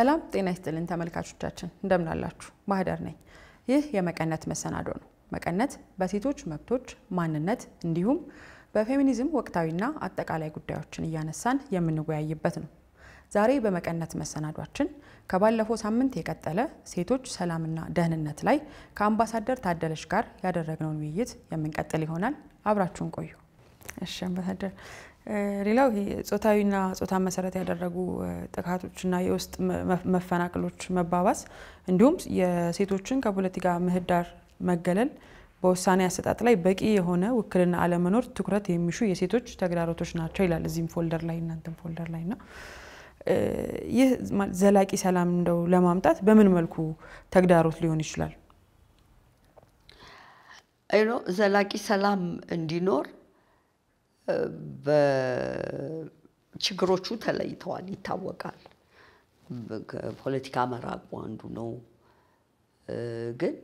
ሰላም ጤና ይስጥልን ተመልካቾቻችን፣ እንደምናላችሁ አላችሁ? ማህደር ነኝ። ይህ የመቀነት መሰናዶ ነው። መቀነት በሴቶች መብቶች፣ ማንነት እንዲሁም በፌሚኒዝም ወቅታዊና አጠቃላይ ጉዳዮችን እያነሳን የምንወያይበት ነው። ዛሬ በመቀነት መሰናዷችን ከባለፈው ሳምንት የቀጠለ ሴቶች ሰላምና ደህንነት ላይ ከአምባሳደር ታደለች ጋር ያደረግነውን ውይይት የምንቀጥል ይሆናል። አብራችሁን ቆዩ። እሺ አምባሳደር ሌላው ጾታዊና ጾታን መሰረት ያደረጉ ጥቃቶችና የውስጥ መፈናቅሎች መባባስ እንዲሁም የሴቶችን ከፖለቲካ ምህዳር መገለል በውሳኔ አሰጣጥ ላይ በቂ የሆነ ውክልና አለመኖር ትኩረት የሚሹ የሴቶች ተግዳሮቶች ናቸው ይላል። እዚህም ፎልደር ላይ እናንተም ፎልደር ላይ ና ይህ ዘላቂ ሰላም እንደው ለማምጣት በምን መልኩ ተግዳሮት ሊሆን ይችላል? ዘላቂ ሰላም እንዲኖር በችግሮቹ ተለይተዋል፣ ይታወቃል። ፖለቲካ መራቁ አንዱ ነው። ግን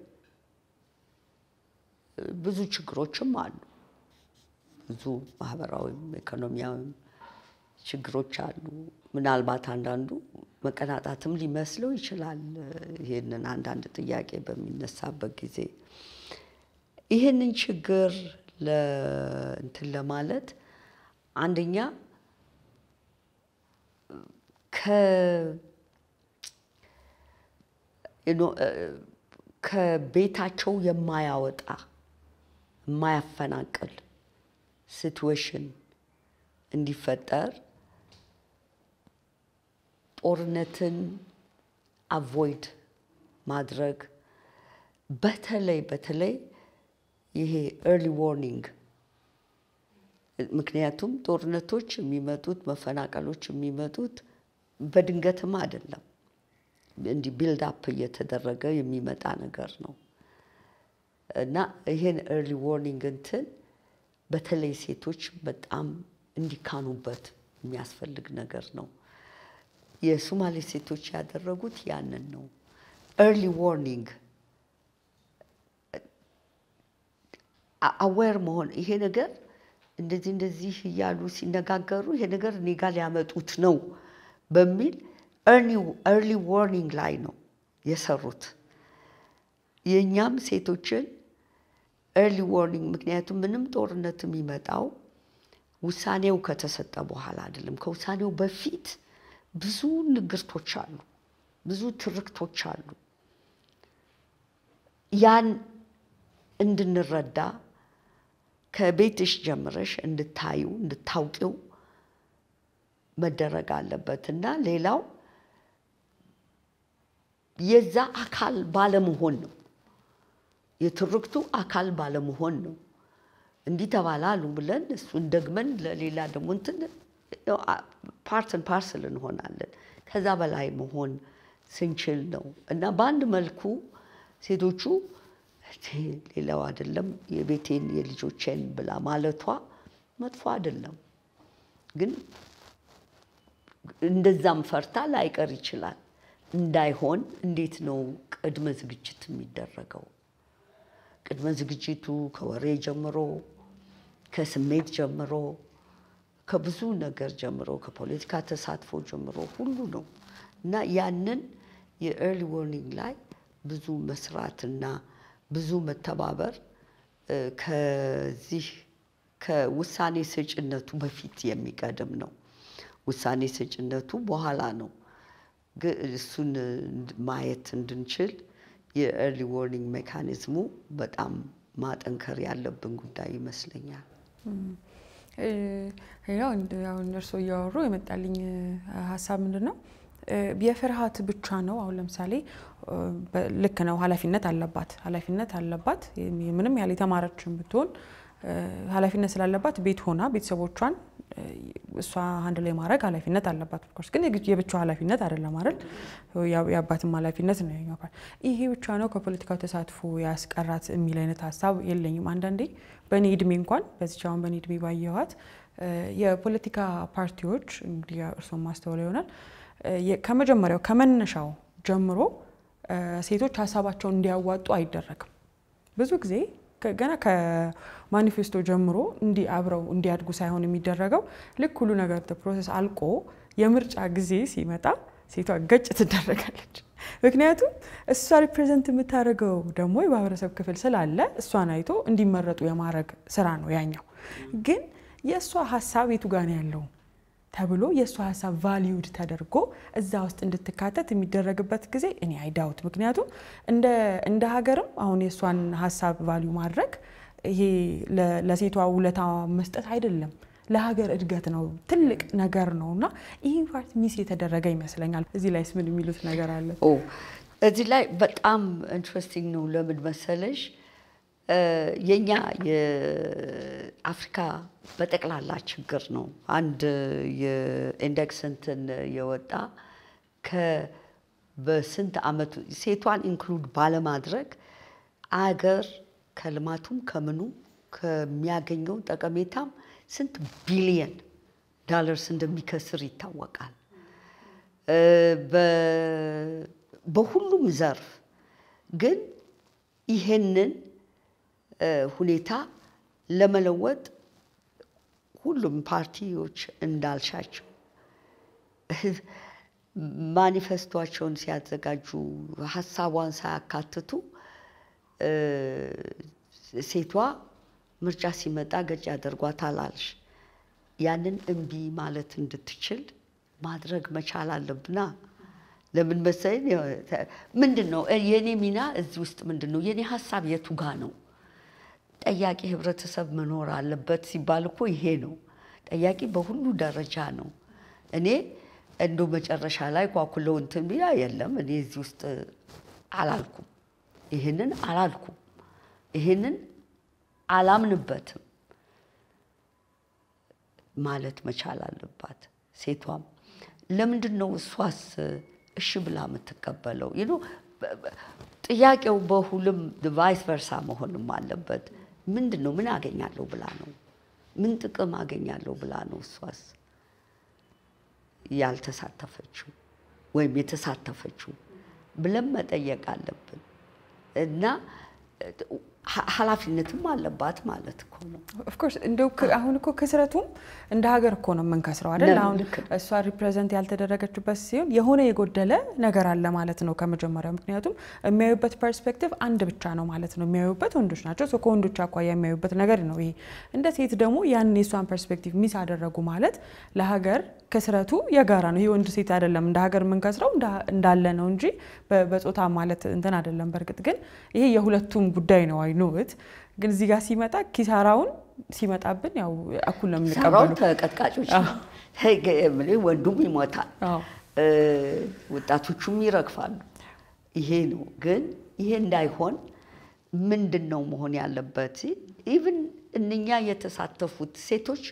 ብዙ ችግሮችም አሉ። ብዙ ማህበራዊም ኢኮኖሚያዊም ችግሮች አሉ። ምናልባት አንዳንዱ መቀናጣትም ሊመስለው ይችላል። ይህንን አንዳንድ ጥያቄ በሚነሳበት ጊዜ ይህንን ችግር እንትን ለማለት አንደኛ ከቤታቸው የማያወጣ የማያፈናቅል ሲትዌሽን እንዲፈጠር ጦርነትን አቮይድ ማድረግ በተለይ በተለይ ይሄ ኤርሊ ዎርኒንግ ምክንያቱም ጦርነቶች የሚመጡት መፈናቀሎች የሚመጡት በድንገትም አይደለም። እንዲህ ቢልድ አፕ እየተደረገ የሚመጣ ነገር ነው እና ይሄን ኤርሊ ዎርኒንግ እንትን በተለይ ሴቶች በጣም እንዲካኑበት የሚያስፈልግ ነገር ነው። የሱማሌ ሴቶች ያደረጉት ያንን ነው ኤርሊ ዎርኒንግ አዌር መሆን ይሄ ነገር እንደዚህ እንደዚህ እያሉ ሲነጋገሩ ይሄ ነገር እኔ ያመጡት ሊያመጡት ነው በሚል ኤርሊ ዋርኒንግ ላይ ነው የሰሩት። የእኛም ሴቶችን ኤርሊ ዋርኒንግ ምክንያቱም ምንም ጦርነት የሚመጣው ውሳኔው ከተሰጠ በኋላ አይደለም። ከውሳኔው በፊት ብዙ ንግርቶች አሉ፣ ብዙ ትርክቶች አሉ። ያን እንድንረዳ ከቤትሽ ጀምረሽ እንድታዩ እንድታውቂው መደረግ አለበት እና ሌላው የዛ አካል ባለመሆን ነው። የትርክቱ አካል ባለመሆን ነው። እንዲህ ተባላሉ ብለን እሱን ደግመን ለሌላ ደግሞ እንትን ፓርትን ፓርስል እንሆናለን። ከዛ በላይ መሆን ስንችል ነው እና በአንድ መልኩ ሴቶቹ ሌላው አይደለም የቤቴን የልጆቼን ብላ ማለቷ መጥፎ አይደለም፣ ግን እንደዛም ፈርታ ላይቀር ይችላል። እንዳይሆን እንዴት ነው ቅድመ ዝግጅት የሚደረገው? ቅድመ ዝግጅቱ ከወሬ ጀምሮ፣ ከስሜት ጀምሮ፣ ከብዙ ነገር ጀምሮ፣ ከፖለቲካ ተሳትፎ ጀምሮ ሁሉ ነው እና ያንን የኤርሊ ዎርኒንግ ላይ ብዙ መስራትና ብዙ መተባበር ከዚህ ከውሳኔ ሰጭነቱ በፊት የሚቀድም ነው። ውሳኔ ሰጭነቱ በኋላ ነው። እሱን ማየት እንድንችል የኤርሊ ዎርኒንግ ሜካኒዝሙ በጣም ማጠንከር ያለብን ጉዳይ ይመስለኛል። እንደ አሁን እርስዎ እያወሩ የመጣልኝ ሀሳብ ምንድን ነው የፍርሃት ብቻ ነው። አሁን ለምሳሌ ልክ ነው፣ ኃላፊነት አለባት ኃላፊነት አለባት። ምንም ያህል የተማረችን ብትሆን ኃላፊነት ስላለባት ቤት ሆና ቤተሰቦቿን እሷ አንድ ላይ ማድረግ ኃላፊነት አለባት። ኦፍኮርስ ግን የብቻው ኃላፊነት አይደለም አይደል? የአባትም ኃላፊነት ነው። ያኛው ይሄ ብቻ ነው ከፖለቲካው ተሳትፎ ያስቀራት የሚል አይነት ሀሳብ የለኝም። አንዳንዴ በእኔ እድሜ እንኳን በዚች አሁን በእኔ እድሜ ባየኋት የፖለቲካ ፓርቲዎች እንግዲህ እርስዎም ማስተውለው ይሆናል ከመጀመሪያው ከመነሻው ጀምሮ ሴቶች ሀሳባቸውን እንዲያዋጡ አይደረግም። ብዙ ጊዜ ገና ከማኒፌስቶ ጀምሮ እንዲ አብረው እንዲያድጉ ሳይሆን የሚደረገው ልክ ሁሉ ነገር ፕሮሰስ አልቆ የምርጫ ጊዜ ሲመጣ ሴቷ ገጭ ትደረጋለች። ምክንያቱም እሷ ሪፕሬዘንት የምታደርገው ደግሞ የማህበረሰብ ክፍል ስላለ እሷን አይቶ እንዲመረጡ የማድረግ ስራ ነው ያኛው። ግን የእሷ ሀሳብ የቱ ጋር ያለው ተብሎ የእሱ ሀሳብ ቫሊዩድ ተደርጎ እዛ ውስጥ እንድትካተት የሚደረግበት ጊዜ እኔ አይዳውት። ምክንያቱም እንደ ሀገርም አሁን የእሷን ሀሳብ ቫሊዩ ማድረግ ይሄ ለሴቷ ውለታ መስጠት አይደለም ለሀገር እድገት ነው፣ ትልቅ ነገር ነው እና ይህ ፓርት ሚስ የተደረገ ይመስለኛል። እዚህ ላይ ምን የሚሉት ነገር አለ? እዚህ ላይ በጣም ኢንትረስቲንግ ነው። ለምን መሰለሽ የኛ የአፍሪካ በጠቅላላ ችግር ነው። አንድ የኢንደክስ እንትን የወጣ በስንት አመቱ ሴቷን ኢንክሉድ ባለማድረግ አገር ከልማቱም ከምኑ ከሚያገኘው ጠቀሜታም ስንት ቢሊየን ዳለርስ እንደሚከስር ይታወቃል። በሁሉም ዘርፍ ግን ይሄንን ሁኔታ ለመለወጥ ሁሉም ፓርቲዎች እንዳልሻቸው ማኒፌስቶቸውን ሲያዘጋጁ ሀሳቧን ሳያካትቱ ሴቷ ምርጫ ሲመጣ ገጭ ያደርጓታል አልሽ። ያንን እምቢ ማለት እንድትችል ማድረግ መቻል አለብና ለምን መሰለኝ ምንድን ነው የእኔ ሚና እዚህ ውስጥ ምንድን ነው የእኔ ሀሳብ የቱ ጋ ነው ጠያቂ ህብረተሰብ መኖር አለበት ሲባል እኮ ይሄ ነው። ጠያቂ በሁሉ ደረጃ ነው። እኔ እንዶ መጨረሻ ላይ ኳኩለው እንትን ብያ የለም እኔ እዚህ ውስጥ አላልኩም፣ ይህንን አላልኩም፣ ይህንን አላምንበትም ማለት መቻል አለባት ሴቷም። ለምንድን ነው እሷስ እሺ ብላ የምትቀበለው? ጥያቄው በሁሉም ቫይስ ቨርሳ መሆንም አለበት። ምንድን ነው ምን አገኛለሁ ብላ ነው ምን ጥቅም አገኛለሁ ብላ ነው እሷስ ያልተሳተፈችው ወይም የተሳተፈችው ብለን መጠየቅ አለብን እና ኃላፊነትም አለባት ማለት እኮ ነው። ኦፍኮርስ እንደው አሁን እኮ ክስረቱም እንደ ሀገር እኮ ነው የምንከስረው አይደል? አሁን እሷ ሪፕሬዘንት ያልተደረገችበት ሲሆን የሆነ የጎደለ ነገር አለ ማለት ነው ከመጀመሪያው። ምክንያቱም የሚያዩበት ፐርስፔክቲቭ አንድ ብቻ ነው ማለት ነው። የሚያዩበት ወንዶች ናቸው። ከወንዶች አኳያ የሚያዩበት ነገር ነው ይሄ። እንደ ሴት ደግሞ ያን የእሷን ፐርስፔክቲቭ ሚስ አደረጉ ማለት ለሀገር ክስረቱ የጋራ ነው። ይህ ወንድ ሴት አይደለም። እንደ ሀገር የምንከስረው እንዳለ ነው እንጂ በጾታ ማለት እንትን አይደለም። በእርግጥ ግን ይሄ የሁለቱም ጉዳይ ነው። አይ ግን እዚህ ጋር ሲመጣ ኪሳራውን ሲመጣብን ያው እኩል ነው የምንቀበሉ። ተቀጥቃጮች ወንዱም ይሞታል፣ ወጣቶቹም ይረግፋሉ። ይሄ ነው ግን ይሄ እንዳይሆን ምንድን ነው መሆን ያለበት? ኢቭን እነኛ የተሳተፉት ሴቶች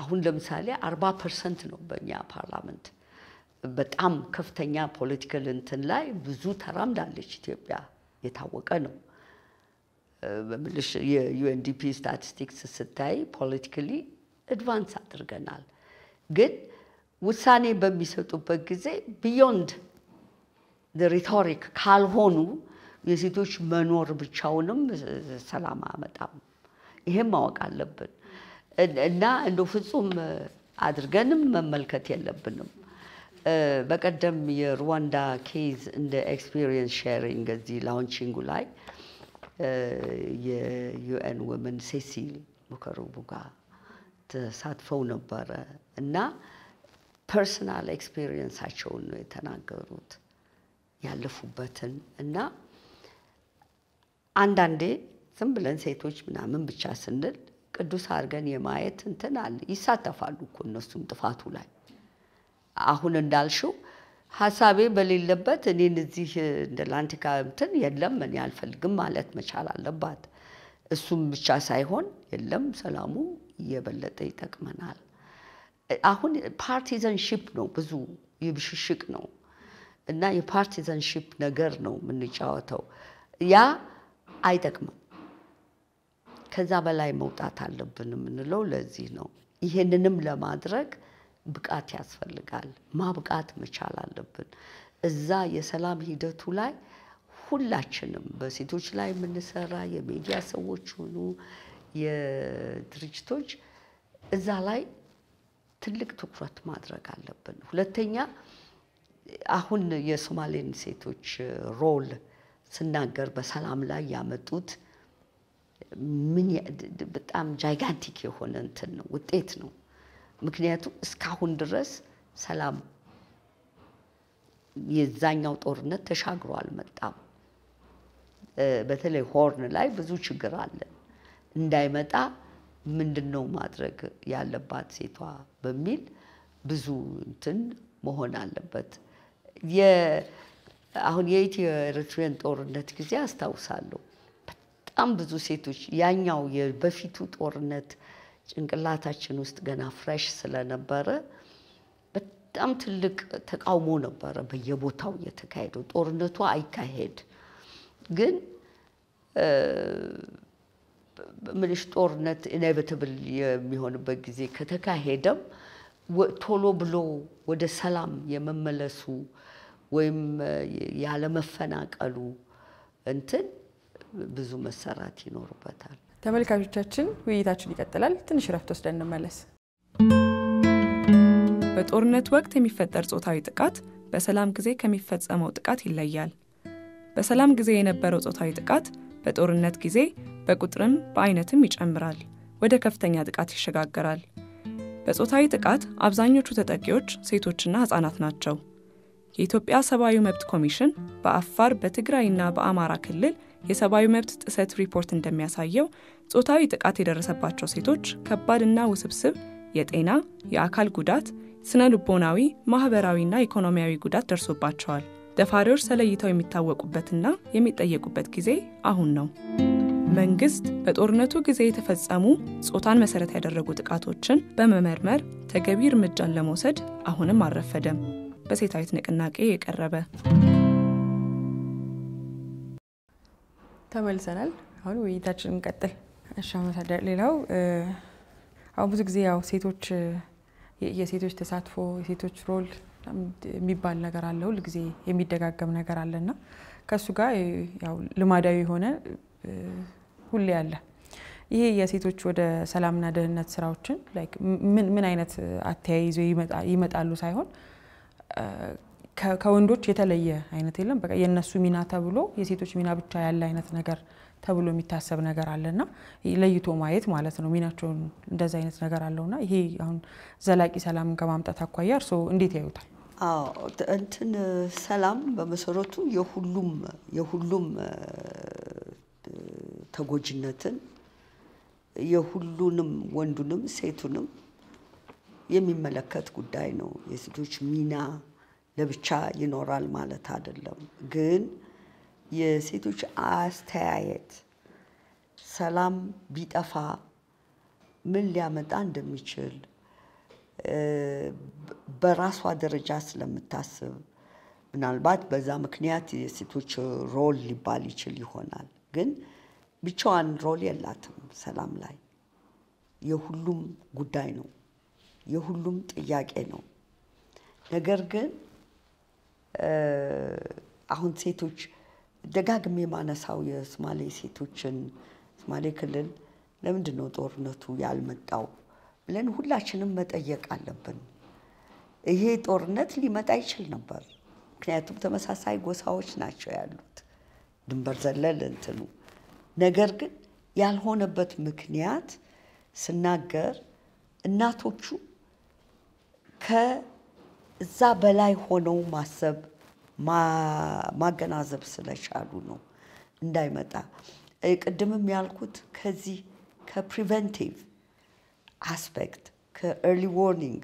አሁን ለምሳሌ አርባ ፐርሰንት ነው በእኛ ፓርላመንት። በጣም ከፍተኛ ፖለቲካል እንትን ላይ ብዙ ተራምዳለች ኢትዮጵያ፣ የታወቀ ነው። በምልሽ የዩኤንዲፒ ስታቲስቲክስ ስታይ ፖለቲካሊ አድቫንስ አድርገናል። ግን ውሳኔ በሚሰጡበት ጊዜ ቢዮንድ ሪቶሪክ ካልሆኑ የሴቶች መኖር ብቻውንም ሰላም አመጣም። ይሄም ማወቅ አለብን። እና እንደ ፍጹም አድርገንም መመልከት የለብንም። በቀደም የሩዋንዳ ኬዝ እንደ ኤክስፒሪየንስ ሼሪንግ እዚህ ላውንቺንጉ ላይ የዩኤን ወመን ሴሲል ሙከሩቡ ጋር ተሳትፈው ነበረ እና ፐርሰናል ኤክስፒሪየንሳቸውን ነው የተናገሩት ያለፉበትን እና አንዳንዴ ዝም ብለን ሴቶች ምናምን ብቻ ስንል ቅዱስ አድርገን የማየት እንትን አለ። ይሳተፋሉ እኮ እነሱም ጥፋቱ ላይ አሁን እንዳልሽው ሀሳቤ በሌለበት እኔን እዚህ እንደ ላንቲካ እንትን የለም እኔ አልፈልግም ማለት መቻል አለባት። እሱም ብቻ ሳይሆን የለም ሰላሙ እየበለጠ ይጠቅመናል። አሁን ፓርቲዘንሺፕ ነው ብዙ ይብሽሽቅ ነው እና የፓርቲዘንሺፕ ነገር ነው የምንጫወተው። ያ አይጠቅምም። ከዛ በላይ መውጣት አለብን የምንለው ለዚህ ነው። ይህንንም ለማድረግ ብቃት ያስፈልጋል። ማብቃት መቻል አለብን። እዛ የሰላም ሂደቱ ላይ ሁላችንም በሴቶች ላይ የምንሰራ የሚዲያ ሰዎች ሆኑ የድርጅቶች እዛ ላይ ትልቅ ትኩረት ማድረግ አለብን። ሁለተኛ አሁን የሶማሌን ሴቶች ሮል ስናገር በሰላም ላይ ያመጡት ምን በጣም ጃይጋንቲክ የሆነ እንትን ነው ውጤት ነው። ምክንያቱም እስካሁን ድረስ ሰላም የዛኛው ጦርነት ተሻግሮ አልመጣም። በተለይ ሆርን ላይ ብዙ ችግር አለ። እንዳይመጣ ምንድን ነው ማድረግ ያለባት ሴቷ በሚል ብዙ እንትን መሆን አለበት። አሁን የኢትዮ ኤርትራን ጦርነት ጊዜ አስታውሳለሁ በጣም ብዙ ሴቶች ያኛው በፊቱ ጦርነት ጭንቅላታችን ውስጥ ገና ፍሬሽ ስለነበረ በጣም ትልቅ ተቃውሞ ነበረ በየቦታው እየተካሄደው። ጦርነቱ አይካሄድ ግን ምንሽ ጦርነት ኢኔቪታብል የሚሆንበት ጊዜ ከተካሄደም ቶሎ ብሎ ወደ ሰላም የመመለሱ ወይም ያለመፈናቀሉ እንትን ብዙ መሰራት ይኖርበታል። ተመልካቾቻችን ውይይታችን ይቀጥላል። ትንሽ ረፍት ወስደን እንመለስ። በጦርነት ወቅት የሚፈጠር ጾታዊ ጥቃት በሰላም ጊዜ ከሚፈጸመው ጥቃት ይለያል። በሰላም ጊዜ የነበረው ጾታዊ ጥቃት በጦርነት ጊዜ በቁጥርም በአይነትም ይጨምራል፣ ወደ ከፍተኛ ጥቃት ይሸጋገራል። በጾታዊ ጥቃት አብዛኞቹ ተጠቂዎች ሴቶችና ሕፃናት ናቸው። የኢትዮጵያ ሰብአዊ መብት ኮሚሽን በአፋር በትግራይና በአማራ ክልል የሰብአዊ መብት ጥሰት ሪፖርት እንደሚያሳየው ጾታዊ ጥቃት የደረሰባቸው ሴቶች ከባድና ውስብስብ የጤና፣ የአካል ጉዳት፣ ስነ ልቦናዊ፣ ማኅበራዊና ኢኮኖሚያዊ ጉዳት ደርሶባቸዋል። ደፋሪዎች ተለይተው የሚታወቁበትና የሚጠየቁበት ጊዜ አሁን ነው። መንግስት በጦርነቱ ጊዜ የተፈጸሙ ጾታን መሰረት ያደረጉ ጥቃቶችን በመመርመር ተገቢ እርምጃን ለመውሰድ አሁንም አልረፈደም። በሴታዊት ንቅናቄ የቀረበ ተመልሰናል። አሁን ውይይታችን እንቀጥል። እሺ፣ አምባሳደር፣ ሌላው አሁን ብዙ ጊዜ ያው ሴቶች የሴቶች ተሳትፎ የሴቶች ሮል የሚባል ነገር አለ፣ ሁል ጊዜ የሚደጋገም ነገር አለ እና ከእሱ ጋር ያው ልማዳዊ የሆነ ሁሌ አለ። ይሄ የሴቶች ወደ ሰላምና ደህንነት ስራዎችን ምን አይነት አተያይዞ ይመጣሉ ሳይሆን ከወንዶች የተለየ አይነት የለም። በቃ የእነሱ ሚና ተብሎ የሴቶች ሚና ብቻ ያለ አይነት ነገር ተብሎ የሚታሰብ ነገር አለና ለይቶ ማየት ማለት ነው። ሚናቸውን እንደዚ አይነት ነገር አለውና ይሄ አሁን ዘላቂ ሰላምን ከማምጣት አኳያ እርስዎ እንዴት ያዩታል? እንትን ሰላም በመሰረቱ የሁሉም የሁሉም ተጎጂነትን የሁሉንም ወንዱንም ሴቱንም የሚመለከት ጉዳይ ነው። የሴቶች ሚና ለብቻ ይኖራል ማለት አይደለም። ግን የሴቶች አስተያየት ሰላም ቢጠፋ ምን ሊያመጣ እንደሚችል በራሷ ደረጃ ስለምታስብ ምናልባት በዛ ምክንያት የሴቶች ሮል ሊባል ይችል ይሆናል። ግን ብቻዋን ሮል የላትም ሰላም ላይ። የሁሉም ጉዳይ ነው። የሁሉም ጥያቄ ነው። ነገር ግን አሁን ሴቶች ደጋግሜ የማነሳው የሶማሌ ሴቶችን ሶማሌ ክልል ለምንድን ነው ጦርነቱ ያልመጣው ብለን ሁላችንም መጠየቅ አለብን። ይሄ ጦርነት ሊመጣ ይችል ነበር። ምክንያቱም ተመሳሳይ ጎሳዎች ናቸው ያሉት ድንበር ዘለል እንትኑ። ነገር ግን ያልሆነበት ምክንያት ስናገር እናቶቹ ከ እዛ በላይ ሆነው ማሰብ ማገናዘብ ስለቻሉ ነው እንዳይመጣ። ቅድምም ያልኩት ከዚህ ከፕሪቨንቲቭ አስፔክት ከኤርሊ ዎርኒንግ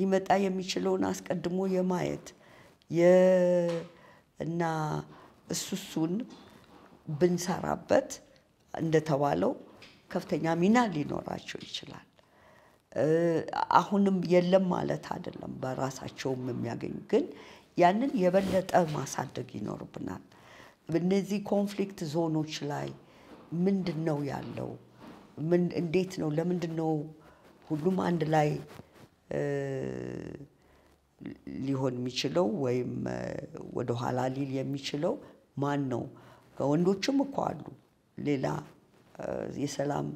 ሊመጣ የሚችለውን አስቀድሞ የማየት እና እሱሱን ብንሰራበት እንደተባለው ከፍተኛ ሚና ሊኖራቸው ይችላል። አሁንም የለም ማለት አይደለም። በራሳቸውም የሚያገኙ ግን ያንን የበለጠ ማሳደግ ይኖርብናል። እነዚህ ኮንፍሊክት ዞኖች ላይ ምንድን ነው ያለው? እንዴት ነው? ለምንድን ነው ሁሉም አንድ ላይ ሊሆን የሚችለው ወይም ወደኋላ ሊል የሚችለው ማን ነው? ወንዶችም እኮ አሉ ሌላ የሰላም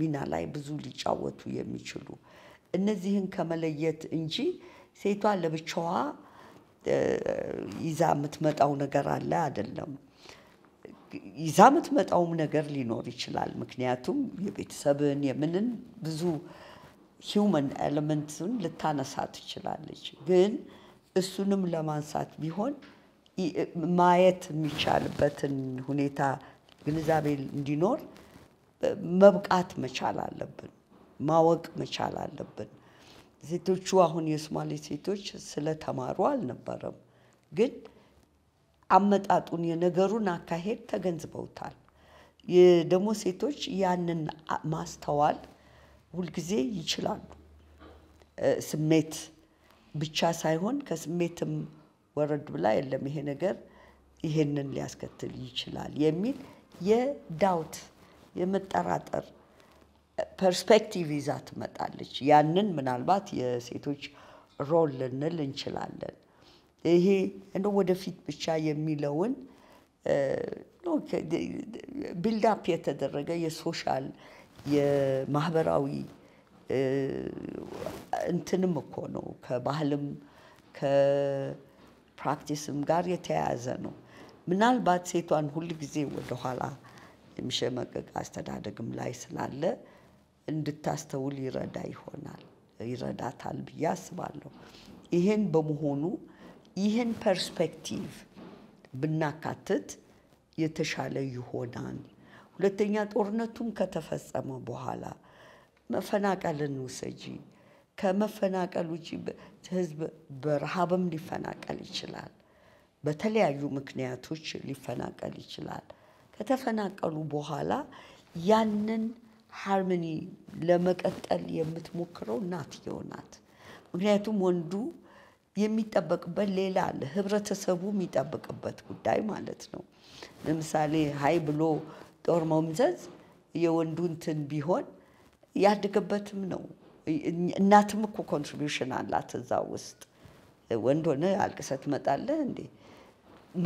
ሚና ላይ ብዙ ሊጫወቱ የሚችሉ እነዚህን ከመለየት እንጂ ሴቷ ለብቻዋ ይዛ የምትመጣው ነገር አለ አይደለም። ይዛ የምትመጣውም ነገር ሊኖር ይችላል። ምክንያቱም የቤተሰብን የምንን ብዙ ሂውመን ኤሌመንትን ልታነሳ ትችላለች። ግን እሱንም ለማንሳት ቢሆን ማየት የሚቻልበትን ሁኔታ ግንዛቤ እንዲኖር መብቃት መቻል አለብን፣ ማወቅ መቻል አለብን። ሴቶቹ አሁን የሶማሌ ሴቶች ስለተማሩ አልነበረም፣ ግን አመጣጡን የነገሩን አካሄድ ተገንዝበውታል። ደግሞ ሴቶች ያንን ማስተዋል ሁልጊዜ ይችላሉ። ስሜት ብቻ ሳይሆን ከስሜትም ወረድ ብላ የለም ይሄ ነገር ይሄንን ሊያስከትል ይችላል የሚል የዳውት የመጠራጠር ፐርስፔክቲቭ ይዛ ትመጣለች። ያንን ምናልባት የሴቶች ሮል ልንል እንችላለን። ይሄ እንደ ወደፊት ብቻ የሚለውን ቢልዳፕ የተደረገ የሶሻል የማህበራዊ እንትንም እኮ ነው። ከባህልም ከፕራክቲስም ጋር የተያያዘ ነው። ምናልባት ሴቷን ጊዜ ወደኋላ የሚሸመቀቅ አስተዳደግም ላይ ስላለ እንድታስተውል ይረዳ ይሆናል ይረዳታል ብዬ አስባለሁ። ይህን በመሆኑ ይህን ፐርስፔክቲቭ ብናካትት የተሻለ ይሆናል። ሁለተኛ ጦርነቱን ከተፈጸመ በኋላ መፈናቀልን ውሰጂ። ከመፈናቀል ውጭ ህዝብ በረሃብም ሊፈናቀል ይችላል። በተለያዩ ምክንያቶች ሊፈናቀል ይችላል። ከተፈናቀሉ በኋላ ያንን ሀርመኒ ለመቀጠል የምትሞክረው ናትየው ናት። ምክንያቱም ወንዱ የሚጠበቅበት ሌላ አለ፣ ህብረተሰቡ የሚጠብቅበት ጉዳይ ማለት ነው። ለምሳሌ ሀይ ብሎ ጦር መምዘዝ የወንዱ እንትን ቢሆን ያድግበትም ነው። እናትም እኮ ኮንትሪቢሽን አላት እዛ ውስጥ። ወንድ ሆነ አልቅሰት ትመጣለህ እንዴ?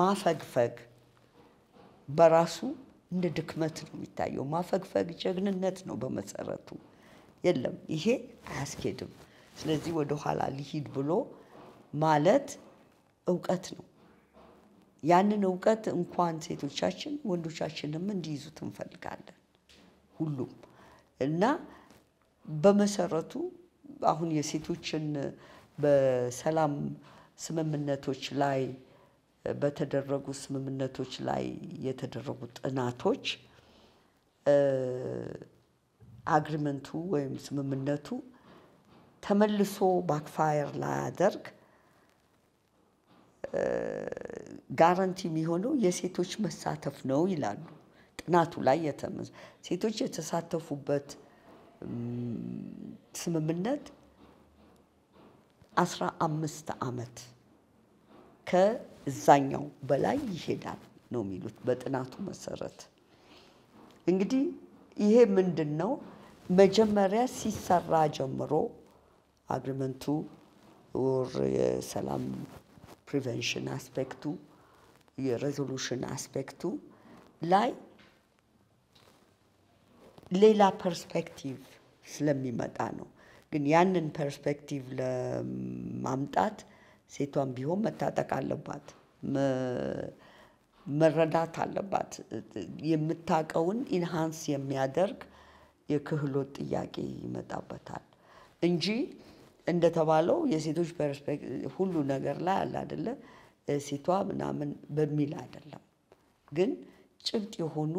ማፈግፈግ በራሱ እንደ ድክመት ነው የሚታየው። ማፈግፈግ ጀግንነት ነው በመሰረቱ። የለም ይሄ አያስኬድም፣ ስለዚህ ወደኋላ ሊሂድ ብሎ ማለት እውቀት ነው። ያንን እውቀት እንኳን ሴቶቻችን ወንዶቻችንም እንዲይዙት እንፈልጋለን ሁሉም እና በመሰረቱ አሁን የሴቶችን በሰላም ስምምነቶች ላይ በተደረጉ ስምምነቶች ላይ የተደረጉ ጥናቶች አግሪመንቱ ወይም ስምምነቱ ተመልሶ ባክፋየር ላያደርግ ጋራንቲ የሚሆነው የሴቶች መሳተፍ ነው ይላሉ። ጥናቱ ላይ ሴቶች የተሳተፉበት ስምምነት አስራ አምስት ዓመት ከ እዛኛው በላይ ይሄዳል ነው የሚሉት በጥናቱ መሰረት። እንግዲህ ይሄ ምንድን ነው? መጀመሪያ ሲሰራ ጀምሮ አግሪመንቱ ወር የሰላም ፕሪቨንሽን አስፔክቱ የሬዞሉሽን አስፔክቱ ላይ ሌላ ፐርስፔክቲቭ ስለሚመጣ ነው። ግን ያንን ፐርስፔክቲቭ ለማምጣት ሴቷን ቢሆን መታጠቅ አለባት፣ መረዳት አለባት። የምታውቀውን ኢንሃንስ የሚያደርግ የክህሎት ጥያቄ ይመጣበታል እንጂ እንደተባለው የሴቶች ፐርስፔክቲቭ ሁሉ ነገር ላይ አለ አይደለ? ሴቷ ምናምን በሚል አይደለም። ግን ጭብጥ የሆኑ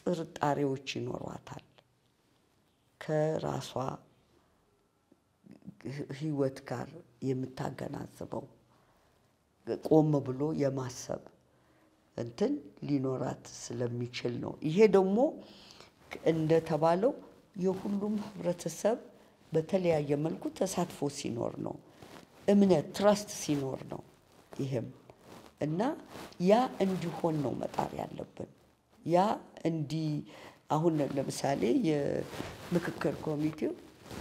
ጥርጣሬዎች ይኖሯታል ከራሷ ህይወት ጋር የምታገናዝበው ቆም ብሎ የማሰብ እንትን ሊኖራት ስለሚችል ነው። ይሄ ደግሞ እንደተባለው የሁሉም ህብረተሰብ በተለያየ መልኩ ተሳትፎ ሲኖር ነው፣ እምነት ትራስት ሲኖር ነው። ይህም እና ያ እንዲሆን ነው መጣር ያለብን። ያ እንዲ አሁን ለምሳሌ የምክክር ኮሚቴው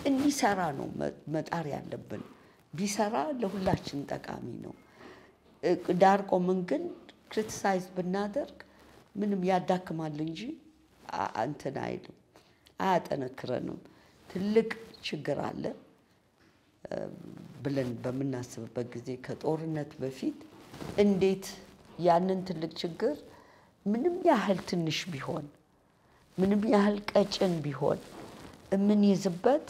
እንዲሰራ ነው መጣር ያለብን። ቢሰራ ለሁላችን ጠቃሚ ነው። ዳር ቆመን ግን ክሪቲሳይዝ ብናደርግ ምንም ያዳክማል እንጂ እንትን አይልም፣ አያጠነክረንም። ትልቅ ችግር አለ ብለን በምናስብበት ጊዜ ከጦርነት በፊት እንዴት ያንን ትልቅ ችግር ምንም ያህል ትንሽ ቢሆን ምንም ያህል ቀጭን ቢሆን የምንይዝበት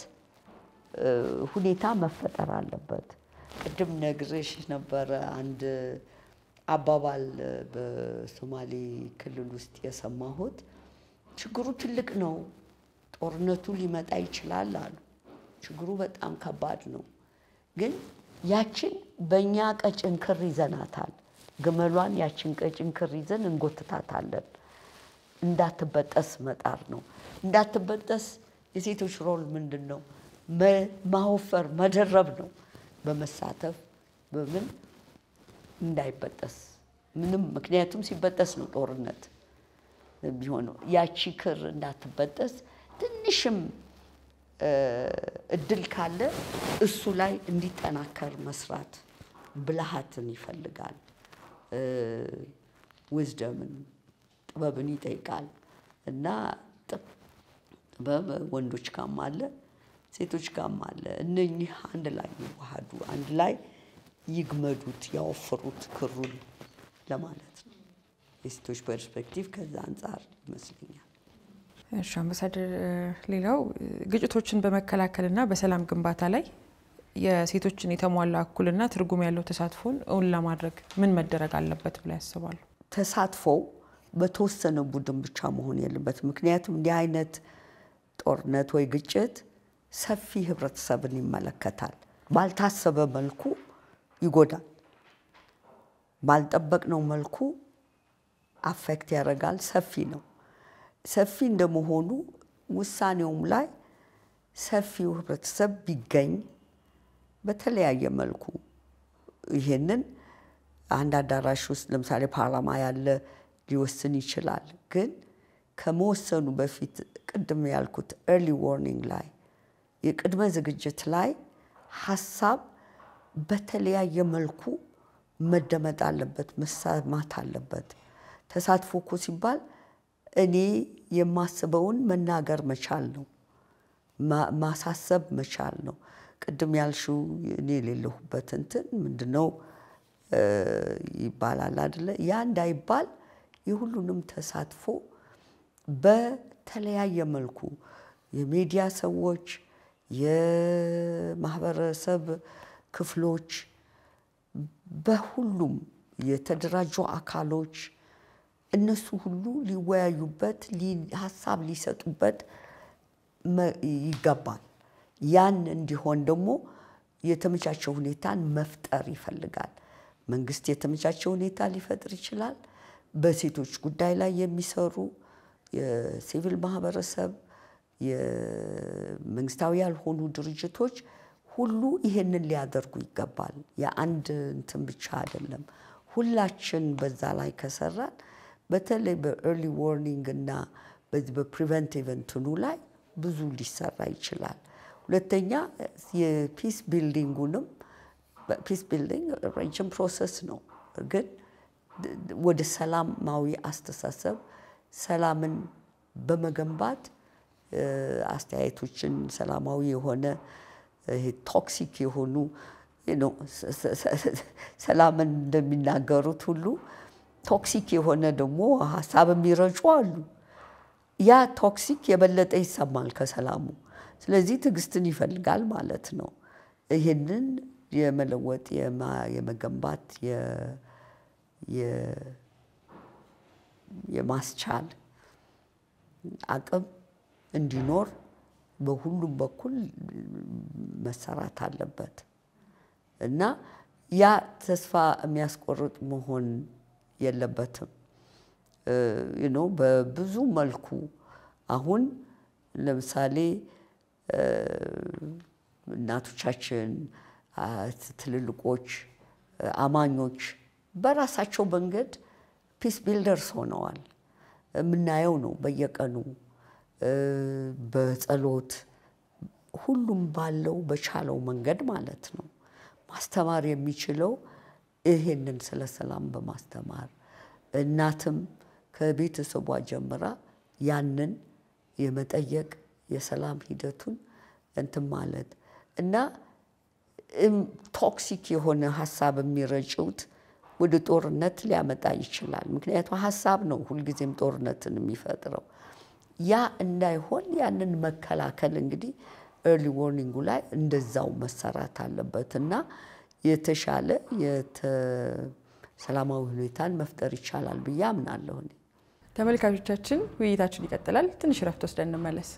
ሁኔታ መፈጠር አለበት። ቅድም ነግሬሽ ነበረ አንድ አባባል በሶማሌ ክልል ውስጥ የሰማሁት ችግሩ ትልቅ ነው፣ ጦርነቱ ሊመጣ ይችላል አሉ። ችግሩ በጣም ከባድ ነው፣ ግን ያችን በእኛ ቀጭን ክር ይዘናታል። ግመሏን ያችን ቀጭን ክር ይዘን እንጎትታታለን። እንዳትበጠስ መጣር ነው። እንዳትበጠስ የሴቶች ሮል ምንድን ነው? ማወፈር መደረብ ነው። በመሳተፍ በምን እንዳይበጠስ ምንም ምክንያቱም ሲበጠስ ነው ጦርነት የሚሆነው። ያቺ ክር እንዳትበጠስ ትንሽም እድል ካለ እሱ ላይ እንዲጠናከር መስራት ብልሃትን ይፈልጋል። ዊዝደምን ጥበብን ይጠይቃል እና በወንዶች ጋም አለ፣ ሴቶች ጋም አለ። እነኚህ አንድ ላይ ይዋሃዱ፣ አንድ ላይ ይግመዱት፣ ያወፍሩት ክሩን ለማለት ነው። የሴቶች ፐርስፔክቲቭ ከዛ አንጻር ይመስለኛል። እሺ አምባሳደር፣ ሌላው ግጭቶችን በመከላከልና በሰላም ግንባታ ላይ የሴቶችን የተሟላ እኩልና ትርጉም ያለው ተሳትፎን እውን ለማድረግ ምን መደረግ አለበት ብለው ያስባሉ? ተሳትፎው በተወሰነ ቡድን ብቻ መሆን የለበት። ምክንያቱም እንዲህ አይነት ጦርነት ወይ ግጭት ሰፊ ህብረተሰብን ይመለከታል። ባልታሰበ መልኩ ይጎዳል። ባልጠበቅነው መልኩ አፌክት ያደርጋል። ሰፊ ነው። ሰፊ እንደመሆኑ ውሳኔውም ላይ ሰፊው ህብረተሰብ ቢገኝ በተለያየ መልኩ ይህንን አንድ አዳራሽ ውስጥ ለምሳሌ ፓርላማ ያለ ሊወስን ይችላል። ግን ከመወሰኑ በፊት ቅድም ያልኩት ኤርሊ ዎርኒንግ ላይ የቅድመ ዝግጅት ላይ ሀሳብ በተለያየ መልኩ መደመጥ አለበት፣ መሰማት አለበት። ተሳትፎ እኮ ሲባል እኔ የማስበውን መናገር መቻል ነው፣ ማሳሰብ መቻል ነው። ቅድም ያልሽው እኔ የሌለሁበት እንትን ምንድነው ይባላል አደለ? ያ እንዳይባል የሁሉንም ተሳትፎ በተለያየ መልኩ የሚዲያ ሰዎች፣ የማህበረሰብ ክፍሎች፣ በሁሉም የተደራጁ አካሎች እነሱ ሁሉ ሊወያዩበት፣ ሀሳብ ሊሰጡበት ይገባል። ያን እንዲሆን ደግሞ የተመቻቸው ሁኔታን መፍጠር ይፈልጋል። መንግስት የተመቻቸው ሁኔታ ሊፈጥር ይችላል። በሴቶች ጉዳይ ላይ የሚሰሩ የሲቪል ማህበረሰብ፣ የመንግስታዊ ያልሆኑ ድርጅቶች ሁሉ ይሄንን ሊያደርጉ ይገባል። የአንድ እንትን ብቻ አይደለም። ሁላችን በዛ ላይ ከሰራን በተለይ በኤርሊ ዎርኒንግ እና በዚህ በፕሪቨንቲቭ እንትኑ ላይ ብዙ ሊሰራ ይችላል። ሁለተኛ የፒስ ቢልዲንጉንም ፒስ ቢልዲንግ ረጅም ፕሮሰስ ነው፣ ግን ወደ ሰላማዊ አስተሳሰብ ሰላምን በመገንባት አስተያየቶችን ሰላማዊ የሆነ ቶክሲክ የሆኑ ሰላምን እንደሚናገሩት ሁሉ ቶክሲክ የሆነ ደግሞ ሀሳብ የሚረጩ አሉ። ያ ቶክሲክ የበለጠ ይሰማል ከሰላሙ። ስለዚህ ትዕግስትን ይፈልጋል ማለት ነው። ይህንን የመለወጥ የመገንባት የማስቻል አቅም እንዲኖር በሁሉም በኩል መሰራት አለበት እና ያ ተስፋ የሚያስቆርጥ መሆን የለበትም። ነው በብዙ መልኩ አሁን ለምሳሌ እናቶቻችን፣ ትልልቆች አማኞች በራሳቸው መንገድ ፒስ ቢልደርስ ሆነዋል። የምናየው ነው በየቀኑ በጸሎት ሁሉም ባለው በቻለው መንገድ ማለት ነው። ማስተማር የሚችለው ይሄንን ስለ ሰላም በማስተማር እናትም ከቤተሰቧ ጀምራ ያንን የመጠየቅ የሰላም ሂደቱን እንትን ማለት እና ቶክሲክ የሆነ ሀሳብ የሚረጭውት ወደ ጦርነት ሊያመጣ ይችላል። ምክንያቱም ሀሳብ ነው ሁልጊዜም ጦርነትን የሚፈጥረው። ያ እንዳይሆን ያንን መከላከል እንግዲህ ኤርሊ ዎርኒንጉ ላይ እንደዛው መሰራት አለበት እና የተሻለ ሰላማዊ ሁኔታን መፍጠር ይቻላል ብዬ አምናለሁ። ተመልካቾቻችን ውይይታችን ይቀጥላል። ትንሽ እረፍት ወስደን እንመለስ።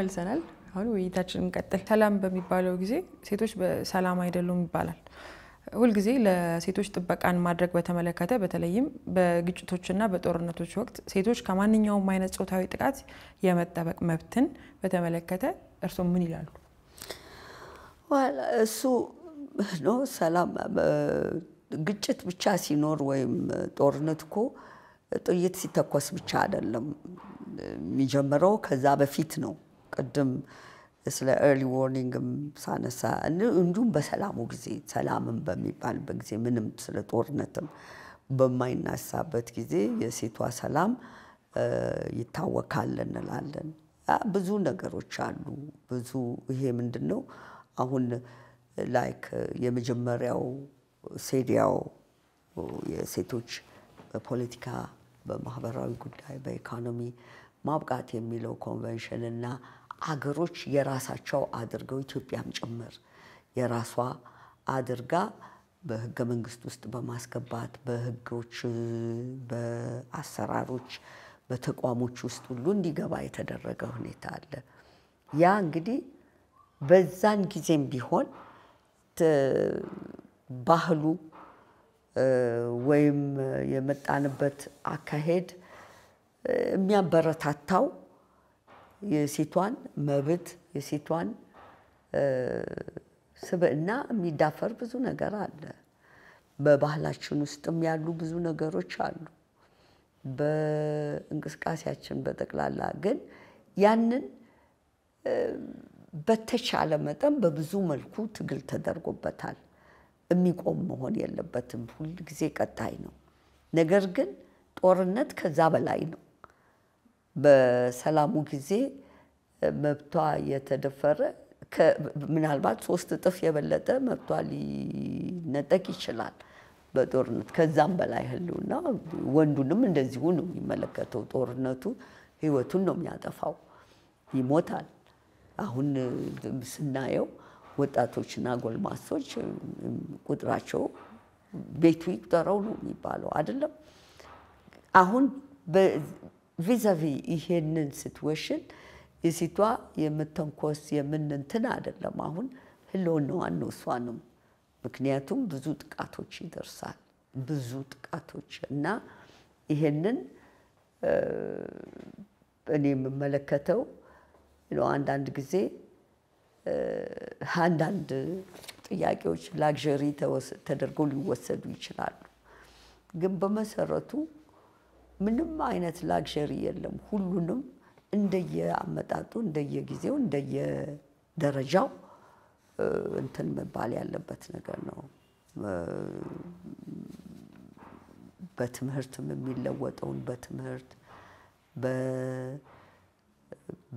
ተመልሰናል። አሁን ውይይታችን እንቀጥል። ሰላም በሚባለው ጊዜ ሴቶች በሰላም አይደሉም ይባላል። ሁልጊዜ ለሴቶች ጥበቃን ማድረግ በተመለከተ በተለይም በግጭቶችና በጦርነቶች ወቅት ሴቶች ከማንኛውም አይነት ጾታዊ ጥቃት የመጠበቅ መብትን በተመለከተ እርስዎ ምን ይላሉ? እሱ ነው ሰላም ግጭት ብቻ ሲኖር ወይም ጦርነት እኮ ጥይት ሲተኮስ ብቻ አይደለም የሚጀምረው፣ ከዛ በፊት ነው ቅድም ስለ ኤርሊ ዎርኒንግም ሳነሳ እንዲሁም በሰላሙ ጊዜ ሰላምም በሚባልበት ጊዜ ምንም ስለ ጦርነትም በማይናሳበት ጊዜ የሴቷ ሰላም ይታወካል እንላለን። ብዙ ነገሮች አሉ። ብዙ ይሄ ምንድን ነው አሁን ላይክ የመጀመሪያው ሴዲያው የሴቶች በፖለቲካ በማህበራዊ ጉዳይ በኢኮኖሚ ማብቃት የሚለው ኮንቨንሽን እና አገሮች የራሳቸው አድርገው ኢትዮጵያም ጭምር የራሷ አድርጋ በህገ መንግስት ውስጥ በማስገባት በህጎች፣ በአሰራሮች፣ በተቋሞች ውስጥ ሁሉ እንዲገባ የተደረገ ሁኔታ አለ። ያ እንግዲህ በዛን ጊዜም ቢሆን ባህሉ ወይም የመጣንበት አካሄድ የሚያበረታታው የሴቷን መብት የሴቷን ስብዕና የሚዳፈር ብዙ ነገር አለ። በባህላችን ውስጥም ያሉ ብዙ ነገሮች አሉ። በእንቅስቃሴያችን በጠቅላላ ግን ያንን በተቻለ መጠን በብዙ መልኩ ትግል ተደርጎበታል። የሚቆም መሆን የለበትም። ሁል ጊዜ ቀጣይ ነው። ነገር ግን ጦርነት ከዛ በላይ ነው። በሰላሙ ጊዜ መብቷ የተደፈረ ምናልባት ሶስት እጥፍ የበለጠ መብቷ ሊነጠቅ ይችላል። በጦርነት ከዛም በላይ ህልውና ወንዱንም እንደዚሁ ነው የሚመለከተው። ጦርነቱ ህይወቱን ነው የሚያጠፋው፣ ይሞታል። አሁን ስናየው ወጣቶችና ጎልማሶች ቁጥራቸው ቤቱ ይቁጠረው ነው የሚባለው አይደለም አሁን ቪዛቪ ይሄንን ሲትዌሽን የሴቷ የምተንኮስ የምንንትን አይደለም። አሁን ህልውናዋን ነው እሷንም። ምክንያቱም ብዙ ጥቃቶች ይደርሳል፣ ብዙ ጥቃቶች እና ይሄንን እኔ የምመለከተው አንዳንድ ጊዜ አንዳንድ ጥያቄዎች ላግዠሪ ተደርገው ሊወሰዱ ይችላሉ፣ ግን በመሰረቱ ምንም አይነት ላግሸሪ የለም። ሁሉንም እንደየአመጣጡ እንደየጊዜው እንደየደረጃው እንትን መባል ያለበት ነገር ነው። በትምህርትም የሚለወጠውን በትምህርት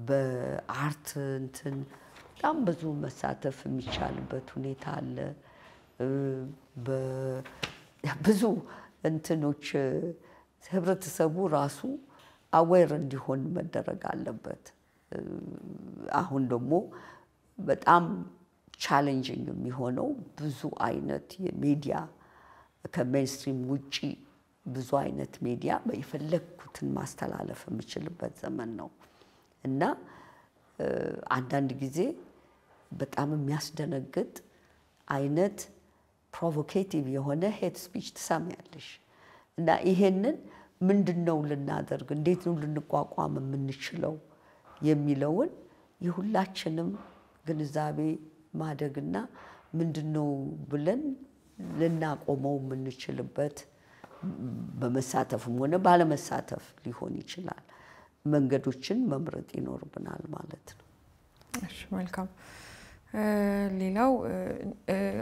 በአርት እንትን በጣም ብዙ መሳተፍ የሚቻልበት ሁኔታ አለ። ብዙ እንትኖች ህብረተሰቡ ራሱ አዌር እንዲሆን መደረግ አለበት። አሁን ደግሞ በጣም ቻሌንጅንግ የሚሆነው ብዙ አይነት የሚዲያ ከሜንስትሪም ውጪ ብዙ አይነት ሚዲያ የፈለግኩትን ማስተላለፍ የምችልበት ዘመን ነው እና አንዳንድ ጊዜ በጣም የሚያስደነግጥ አይነት ፕሮቮኬቲቭ የሆነ ሄት ስፒች ትሰሚያለሽ። እና ይሄንን ምንድን ነው ልናደርግ፣ እንዴት ነው ልንቋቋም የምንችለው የሚለውን የሁላችንም ግንዛቤ ማደግና ምንድን ነው ብለን ልናቆመው የምንችልበት በመሳተፍም ሆነ ባለመሳተፍ ሊሆን ይችላል። መንገዶችን መምረጥ ይኖርብናል ማለት ነው። እሺ መልካም። ሌላው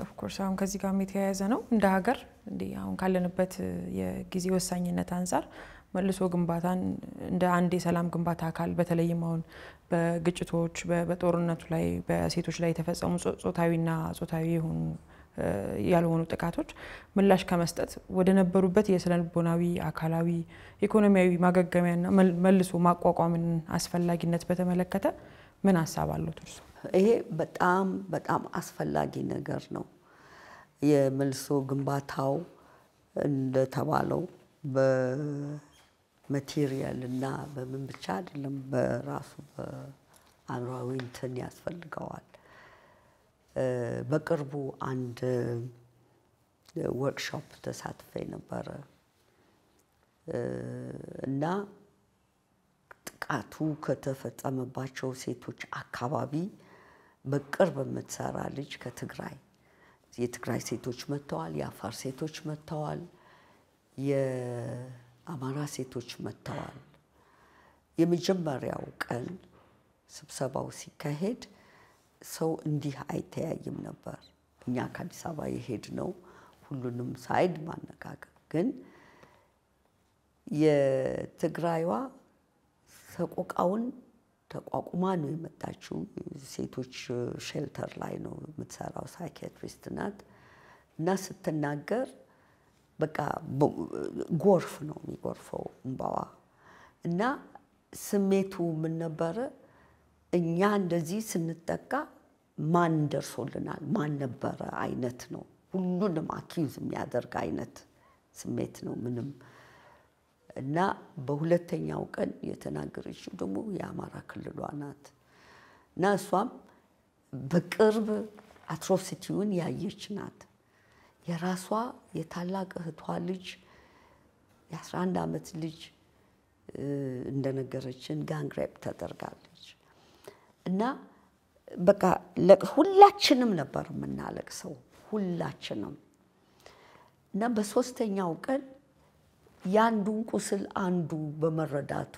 ኦፍኮርስ አሁን ከዚህ ጋር የተያያዘ ነው እንደ ሀገር እንዲህ አሁን ካለንበት የጊዜ ወሳኝነት አንጻር መልሶ ግንባታን እንደ አንድ የሰላም ግንባታ አካል በተለይም አሁን በግጭቶች በጦርነቱ ላይ በሴቶች ላይ የተፈጸሙ ጾታዊና ጾታዊ የሆኑ ያልሆኑ ጥቃቶች ምላሽ ከመስጠት ወደ ነበሩበት የስነ ልቦናዊ፣ አካላዊ፣ ኢኮኖሚያዊ ማገገሚያና መልሶ ማቋቋምን አስፈላጊነት በተመለከተ ምን ሀሳብ አሉት? ይሄ በጣም በጣም አስፈላጊ ነገር ነው። የመልሶ ግንባታው እንደተባለው በማቴሪያል እና በምን ብቻ አይደለም፣ በራሱ በአእምሯዊ እንትን ያስፈልገዋል። በቅርቡ አንድ ወርክሾፕ ተሳትፌ ነበረ እና ጥቃቱ ከተፈጸመባቸው ሴቶች አካባቢ በቅርብ የምትሰራ ልጅ ከትግራይ የትግራይ ሴቶች መጥተዋል፣ የአፋር ሴቶች መጥተዋል፣ የአማራ ሴቶች መጥተዋል። የመጀመሪያው ቀን ስብሰባው ሲካሄድ ሰው እንዲህ አይተያይም ነበር። እኛ ከአዲስ አበባ የሄድ ነው ሁሉንም ሳይድ ማነጋገር ግን የትግራይዋ ሰቆቃውን ተቋቁማ ነው የመጣችው። ሴቶች ሼልተር ላይ ነው የምትሰራው፣ ሳይኪያትሪስት ናት እና ስትናገር በቃ ጎርፍ ነው የሚጎርፈው እምባዋ እና ስሜቱ ምን ነበረ? እኛ እንደዚህ ስንጠቃ ማን ደርሶልናል፣ ማን ነበረ አይነት ነው። ሁሉንም አኪዩዝ የሚያደርግ አይነት ስሜት ነው ምንም እና በሁለተኛው ቀን የተናገረችው ደግሞ የአማራ ክልሏ ናት እና እሷም በቅርብ አትሮሲቲውን ያየች ናት። የራሷ የታላቅ እህቷ ልጅ የ11 ዓመት ልጅ እንደነገረችን ጋንግሬፕ ተደርጋለች እና በቃ ሁላችንም ነበር የምናለቅሰው ሁላችንም እና በሶስተኛው ቀን ያንዱን ቁስል አንዱ በመረዳቱ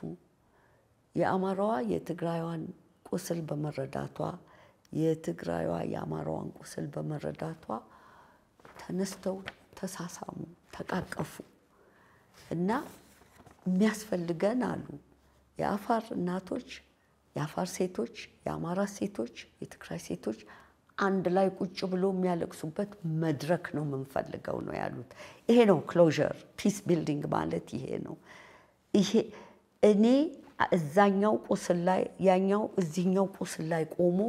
የአማራዋ የትግራይዋን ቁስል በመረዳቷ የትግራይዋ የአማራዋን ቁስል በመረዳቷ ተነስተው ተሳሳሙ፣ ተቃቀፉ እና የሚያስፈልገን አሉ የአፋር እናቶች፣ የአፋር ሴቶች፣ የአማራ ሴቶች፣ የትግራይ ሴቶች አንድ ላይ ቁጭ ብሎ የሚያለቅሱበት መድረክ ነው የምንፈልገው ነው ያሉት። ይሄ ነው ክሎዥር። ፒስ ቢልዲንግ ማለት ይሄ ነው። ይሄ እኔ እዛኛው ቁስል ላይ ያኛው እዚህኛው ቁስል ላይ ቆሞ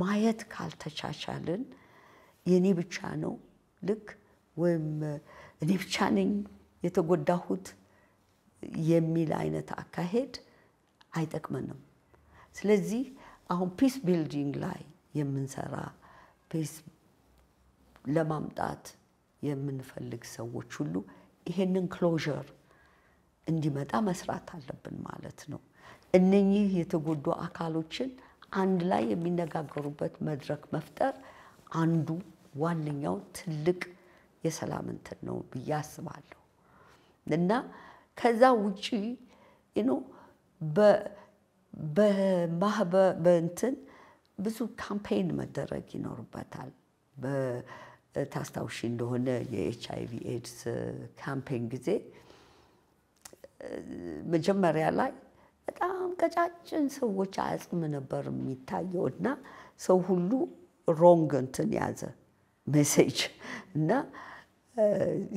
ማየት ካልተቻቻልን የእኔ ብቻ ነው ልክ ወይም እኔ ብቻ ነኝ የተጎዳሁት የሚል አይነት አካሄድ አይጠቅመንም። ስለዚህ አሁን ፒስ ቢልዲንግ ላይ የምንሰራ ፔስ ለማምጣት የምንፈልግ ሰዎች ሁሉ ይሄንን ክሎዥር እንዲመጣ መስራት አለብን ማለት ነው። እነኚህ የተጎዱ አካሎችን አንድ ላይ የሚነጋገሩበት መድረክ መፍጠር አንዱ ዋነኛው ትልቅ የሰላም እንትን ነው ብዬ አስባለሁ እና ከዛ ውጪ ነው በማህበ በእንትን ብዙ ካምፔን መደረግ ይኖርበታል። ታስታውሺ እንደሆነ የኤች አይ ቪ ኤድስ ካምፔን ጊዜ መጀመሪያ ላይ በጣም ቀጫጭን ሰዎች አጽም ነበር የሚታየው እና ሰው ሁሉ ሮንግ እንትን ያዘ ሜሴጅ እና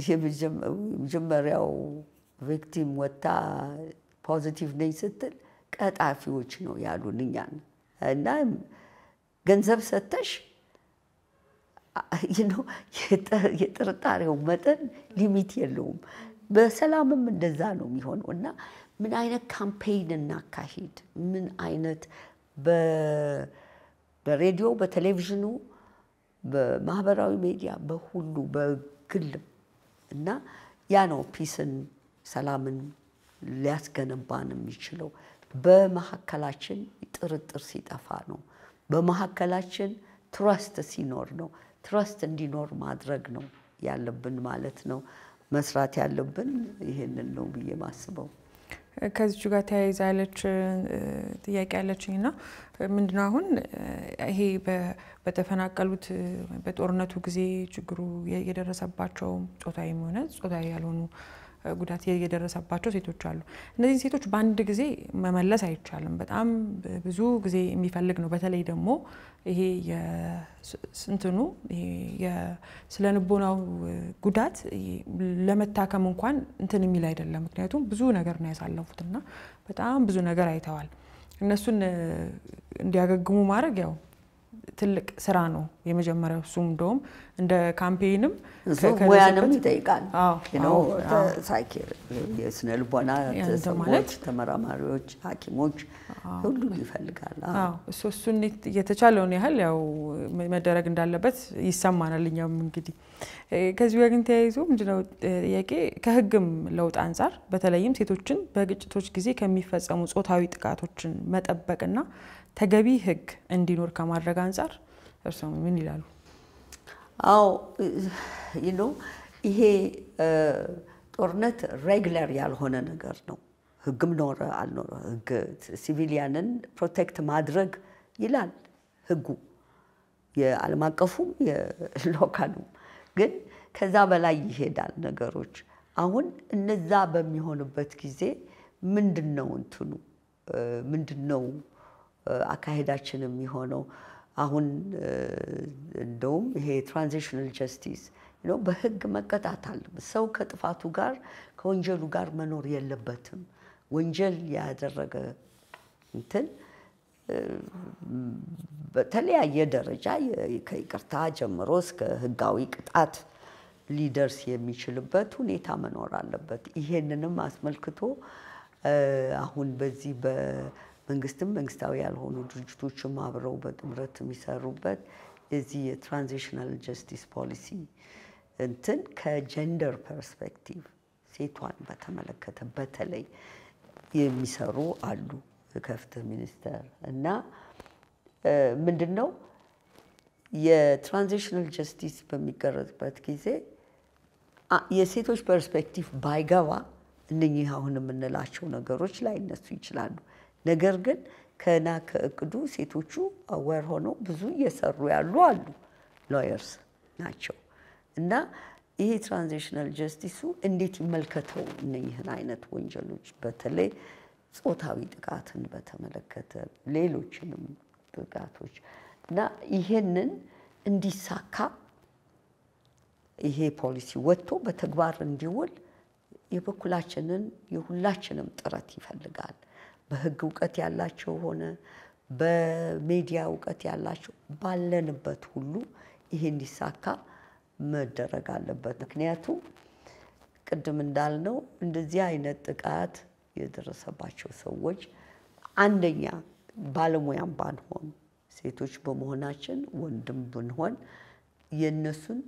የመጀመሪያው ቪክቲም ወታ ፖዚቲቭ ነኝ ስትል ቀጣፊዎች ነው ያሉን እኛን እና ገንዘብ ሰተሽ የጥርጣሬው መጠን ሊሚት የለውም። በሰላምም እንደዛ ነው የሚሆነው እና ምን አይነት ካምፔይን እናካሂድ፣ ምን አይነት በሬዲዮ፣ በቴሌቪዥኑ፣ በማህበራዊ ሚዲያ፣ በሁሉ በግልም እና ያ ነው ፒስን ሰላምን ሊያስገነባን የሚችለው በመሀከላችን ጥርጥር ሲጠፋ ነው። በመሀከላችን ትረስት ሲኖር ነው። ትረስት እንዲኖር ማድረግ ነው ያለብን ማለት ነው። መስራት ያለብን ይህንን ነው ብዬ ማስበው። ከዚች ጋር ተያይዛ ያለች ጥያቄ ያለችኝ ና ምንድነው አሁን ይሄ በተፈናቀሉት በጦርነቱ ጊዜ ችግሩ የደረሰባቸውም ጾታዊም ሆነ ጾታዊ ያልሆኑ ጉዳት የደረሰባቸው ሴቶች አሉ። እነዚህ ሴቶች በአንድ ጊዜ መመለስ አይቻልም። በጣም ብዙ ጊዜ የሚፈልግ ነው። በተለይ ደግሞ ይሄ ስንትኑ ስለ ንቦናው ጉዳት ለመታከም እንኳን እንትን የሚል አይደለም። ምክንያቱም ብዙ ነገር ነው ያሳለፉትና በጣም ብዙ ነገር አይተዋል። እነሱን እንዲያገግሙ ማድረግ ያው ትልቅ ስራ ነው የመጀመሪያው። እሱ እንደውም እንደ ካምፔንም ሙያንም ይጠይቃል። የስነ ልቦና ሰዎች፣ ተመራማሪዎች፣ ሐኪሞች ሁሉም ይፈልጋል። እሱ እሱን የተቻለውን ያህል ያው መደረግ እንዳለበት ይሰማናል። እኛም እንግዲህ ከዚህ ጋር ግን ተያይዞ ምንድነው ጥያቄ ከህግም ለውጥ አንጻር በተለይም ሴቶችን በግጭቶች ጊዜ ከሚፈጸሙ ጾታዊ ጥቃቶችን መጠበቅና ተገቢ ህግ እንዲኖር ከማድረግ አንጻር እርስዎ ምን ይላሉ? አዎ ይኖ ይሄ ጦርነት ሬግለር ያልሆነ ነገር ነው። ህግም ኖረ አልኖረ ህግ ሲቪሊያንን ፕሮቴክት ማድረግ ይላል ህጉ የዓለም አቀፉም የሎካሉም። ግን ከዛ በላይ ይሄዳል ነገሮች። አሁን እነዛ በሚሆንበት ጊዜ ምንድን ነው እንትኑ ምንድን ነው አካሄዳችን የሚሆነው። አሁን እንደውም ይሄ ትራንዚሽናል ጀስቲስ ነው፣ በህግ መቀጣት አለበት። ሰው ከጥፋቱ ጋር ከወንጀሉ ጋር መኖር የለበትም። ወንጀል ያደረገ እንትን በተለያየ ደረጃ ከይቅርታ ጀምሮ እስከ ህጋዊ ቅጣት ሊደርስ የሚችልበት ሁኔታ መኖር አለበት። ይሄንንም አስመልክቶ አሁን በዚህ መንግስትም መንግስታዊ ያልሆኑ ድርጅቶችም አብረው በጥምረት የሚሰሩበት የዚህ የትራንዚሽናል ጀስቲስ ፖሊሲ እንትን ከጀንደር ፐርስፔክቲቭ ሴቷን በተመለከተ በተለይ የሚሰሩ አሉ ከፍትህ ሚኒስቴር እና ምንድን ነው የትራንዚሽናል ጀስቲስ በሚቀረጽበት ጊዜ የሴቶች ፐርስፔክቲቭ ባይገባ እነኚህ አሁን የምንላቸው ነገሮች ላይነሱ ይችላሉ። ነገር ግን ከና ከእቅዱ ሴቶቹ አወር ሆነው ብዙ እየሰሩ ያሉ አሉ። ሎየርስ ናቸው እና ይሄ ትራንዚሽናል ጀስቲሱ እንዴት ይመልከተው እነኝህን አይነት ወንጀሎች በተለይ ጾታዊ ጥቃትን በተመለከተ ሌሎችንም ጥቃቶች እና ይሄንን እንዲሳካ ይሄ ፖሊሲ ወጥቶ በተግባር እንዲውል የበኩላችንን የሁላችንም ጥረት ይፈልጋል። በህግ እውቀት ያላቸው ሆነ በሚዲያ እውቀት ያላቸው ባለንበት ሁሉ ይሄ እንዲሳካ መደረግ አለበት። ምክንያቱም ቅድም እንዳልነው እንደዚህ አይነት ጥቃት የደረሰባቸው ሰዎች አንደኛ ባለሙያም ባንሆን ሴቶች በመሆናችን ወንድም ብንሆን የእነሱን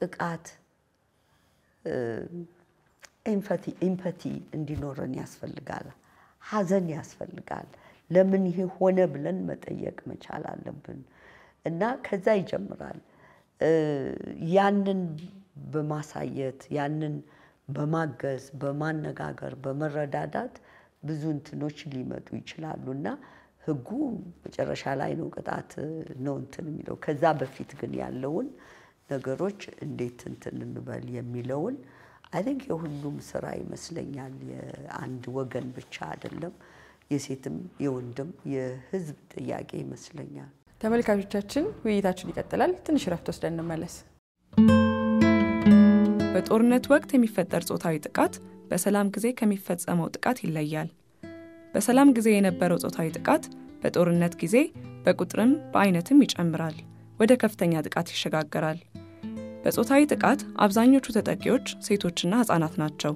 ጥቃት ኤምፓቲ እንዲኖረን ያስፈልጋል። ሀዘን ያስፈልጋል። ለምን ይሄ ሆነ ብለን መጠየቅ መቻል አለብን እና ከዛ ይጀምራል። ያንን በማሳየት ያንን በማገዝ በማነጋገር በመረዳዳት ብዙ እንትኖች ሊመጡ ይችላሉ እና ህጉ መጨረሻ ላይ ነው ቅጣት ነው እንትን የሚለው ከዛ በፊት ግን ያለውን ነገሮች እንዴት እንትን እንበል የሚለውን አይንክ የሁሉም ስራ ይመስለኛል። የአንድ ወገን ብቻ አይደለም፣ የሴትም የወንድም የህዝብ ጥያቄ ይመስለኛል። ተመልካቾቻችን ውይይታችን ይቀጥላል። ትንሽ ረፍት ወስደን እንመለስ። በጦርነት ወቅት የሚፈጠር ጾታዊ ጥቃት በሰላም ጊዜ ከሚፈጸመው ጥቃት ይለያል። በሰላም ጊዜ የነበረው ጾታዊ ጥቃት በጦርነት ጊዜ በቁጥርም በአይነትም ይጨምራል፣ ወደ ከፍተኛ ጥቃት ይሸጋገራል። በጾታዊ ጥቃት አብዛኞቹ ተጠቂዎች ሴቶችና ህጻናት ናቸው።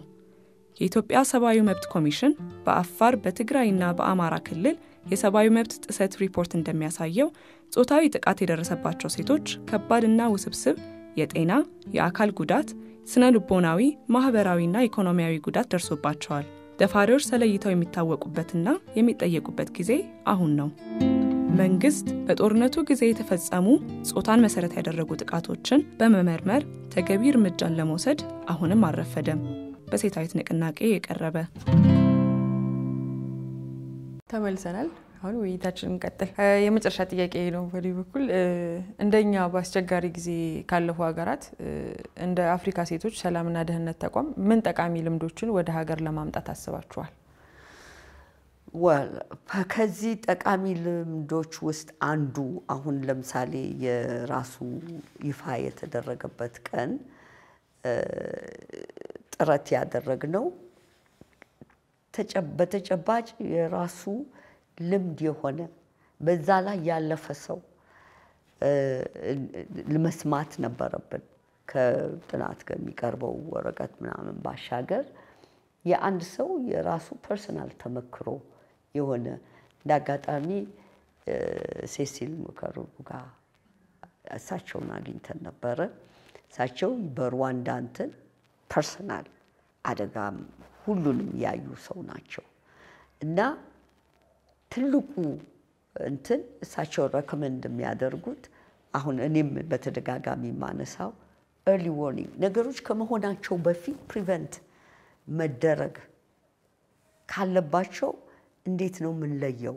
የኢትዮጵያ ሰብአዊ መብት ኮሚሽን በአፋር በትግራይና በአማራ ክልል የሰብአዊ መብት ጥሰት ሪፖርት እንደሚያሳየው ጾታዊ ጥቃት የደረሰባቸው ሴቶች ከባድና ውስብስብ የጤና፣ የአካል ጉዳት፣ ስነ ልቦናዊ፣ ማኅበራዊና ኢኮኖሚያዊ ጉዳት ደርሶባቸዋል። ደፋሪዎች ተለይተው የሚታወቁበትና የሚጠየቁበት ጊዜ አሁን ነው። መንግስት በጦርነቱ ጊዜ የተፈጸሙ ጾታን መሰረት ያደረጉ ጥቃቶችን በመመርመር ተገቢ እርምጃን ለመውሰድ አሁንም አልረፈደም። በሴታዊት ንቅናቄ የቀረበ ተመልሰናል። አሁን ውይይታችን እንቀጥል። የመጨረሻ ጥያቄ ነው። በዚህ በኩል እንደኛ በአስቸጋሪ ጊዜ ካለፉ ሀገራት እንደ አፍሪካ ሴቶች ሰላምና ደህንነት ተቋም ምን ጠቃሚ ልምዶችን ወደ ሀገር ለማምጣት አስባችኋል? ከዚህ ጠቃሚ ልምዶች ውስጥ አንዱ አሁን ለምሳሌ የራሱ ይፋ የተደረገበት ቀን ጥረት ያደረግ ነው። በተጨባጭ የራሱ ልምድ የሆነ በዛ ላይ ያለፈ ሰው መስማት ነበረብን። ከጥናት ከሚቀርበው ወረቀት ምናምን ባሻገር የአንድ ሰው የራሱ ፐርሰናል ተመክሮ የሆነ እንዳጋጣሚ ሴሲል ሙከሩቡ ጋር እሳቸውን አግኝተን ነበረ። እሳቸው በሩዋንዳ እንትን ፐርሰናል አደጋ ሁሉንም ያዩ ሰው ናቸው እና ትልቁ እንትን እሳቸው ረክመንድ የሚያደርጉት አሁን እኔም በተደጋጋሚ የማነሳው ኤርሊ ዎርኒንግ ነገሮች ከመሆናቸው በፊት ፕሪቨንት መደረግ ካለባቸው እንዴት ነው የምንለየው?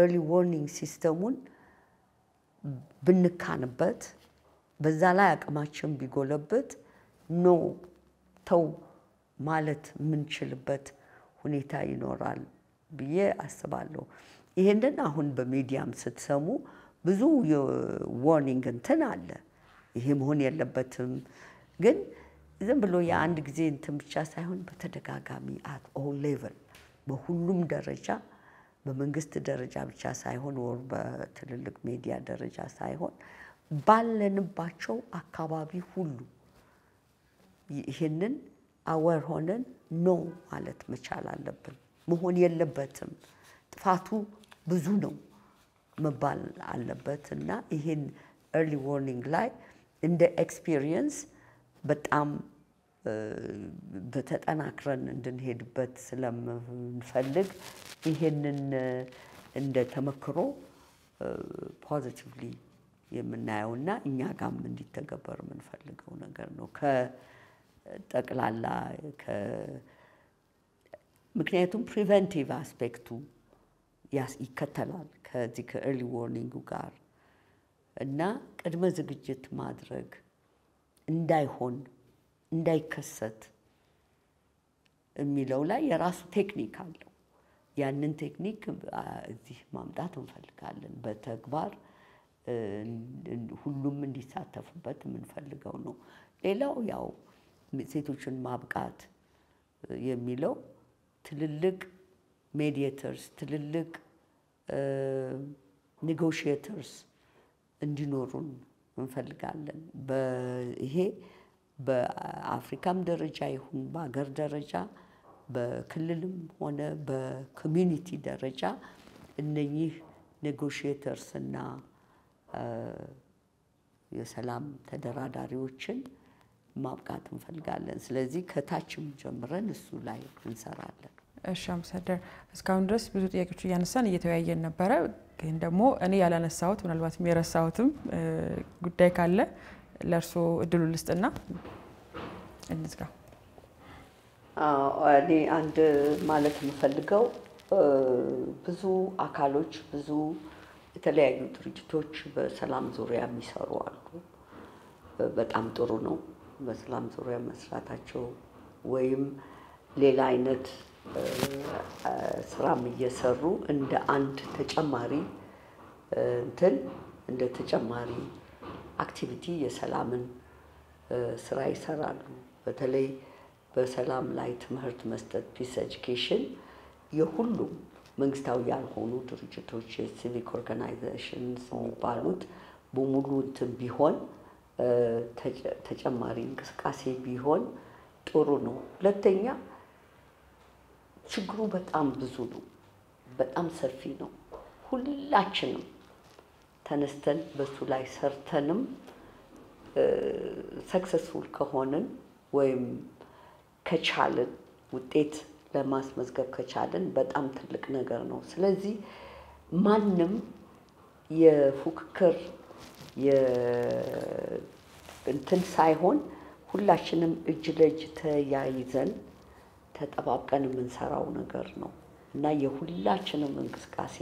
ኤርሊ ዎርኒንግ ሲስተሙን ብንካንበት፣ በዛ ላይ አቅማችን ቢጎለበት ኖ ተው ማለት የምንችልበት ሁኔታ ይኖራል ብዬ አስባለሁ። ይሄንን አሁን በሚዲያም ስትሰሙ ብዙ የዋርኒንግ እንትን አለ። ይሄ መሆን የለበትም ግን ዝም ብሎ የአንድ ጊዜ እንትን ብቻ ሳይሆን በተደጋጋሚ አት ኦል ሌቨል በሁሉም ደረጃ በመንግስት ደረጃ ብቻ ሳይሆን ወር በትልልቅ ሚዲያ ደረጃ ሳይሆን ባለንባቸው አካባቢ ሁሉ ይህንን አወር ሆነን ኖ ማለት መቻል አለብን። መሆን የለበትም ጥፋቱ ብዙ ነው መባል አለበት እና ይህን ኤርሊ ዎርኒንግ ላይ እንደ ኤክስፒሪየንስ በጣም በተጠናክረን እንድንሄድበት ስለምንፈልግ ይሄንን እንደ ተመክሮ ፖዚቲቭሊ ና እኛ ጋም እንዲተገበር የምንፈልገው ነገር ነው። ከጠቅላላ ምክንያቱም ፕሪቨንቲቭ አስፔክቱ ይከተላል ከዚህ ከኤርሊ ዎርኒንጉ ጋር እና ቅድመ ዝግጅት ማድረግ እንዳይሆን እንዳይከሰት የሚለው ላይ የራሱ ቴክኒክ አለው። ያንን ቴክኒክ እዚህ ማምጣት እንፈልጋለን። በተግባር ሁሉም እንዲሳተፉበት የምንፈልገው ነው። ሌላው ያው ሴቶችን ማብቃት የሚለው ትልልቅ ሜዲየተርስ፣ ትልልቅ ኔጎሽየተርስ እንዲኖሩን እንፈልጋለን። ይሄ በአፍሪካም ደረጃ ይሁን በሀገር ደረጃ በክልልም ሆነ በኮሚዩኒቲ ደረጃ እነኚህ ኔጎሽየተርስ እና የሰላም ተደራዳሪዎችን ማብቃት እንፈልጋለን። ስለዚህ ከታችም ጀምረን እሱ ላይ እንሰራለን። እሺ አምባሳደር፣ እስካሁን ድረስ ብዙ ጥያቄዎች እያነሳን እየተወያየን ነበረ። ግን ደግሞ እኔ ያላነሳሁት ምናልባትም የረሳሁትም ጉዳይ ካለ ለእርሶ እድሉ ልስጥና እንዝጋ። እኔ አንድ ማለት የምፈልገው ብዙ አካሎች ብዙ የተለያዩ ድርጅቶች በሰላም ዙሪያ የሚሰሩ አሉ። በጣም ጥሩ ነው በሰላም ዙሪያ መስራታቸው ወይም ሌላ አይነት ስራም እየሰሩ እንደ አንድ ተጨማሪ እንትን እንደ ተጨማሪ አክቲቪቲ የሰላምን ስራ ይሰራሉ። በተለይ በሰላም ላይ ትምህርት መስጠት ፒስ ኤጁኬሽን የሁሉም መንግስታዊ ያልሆኑ ድርጅቶች የሲቪክ ኦርጋናይዜሽን የሚባሉት በሙሉ እንትን ቢሆን ተጨማሪ እንቅስቃሴ ቢሆን ጥሩ ነው። ሁለተኛ ችግሩ በጣም ብዙ ነው፣ በጣም ሰፊ ነው። ሁላችንም ተነስተን በሱ ላይ ሰርተንም ሰክሰስፉል ከሆንን ወይም ከቻልን ውጤት ለማስመዝገብ ከቻልን በጣም ትልቅ ነገር ነው። ስለዚህ ማንም የፉክክር እንትን ሳይሆን ሁላችንም እጅ ለእጅ ተያይዘን ተጠባብቀን የምንሰራው ነገር ነው እና የሁላችንም እንቅስቃሴ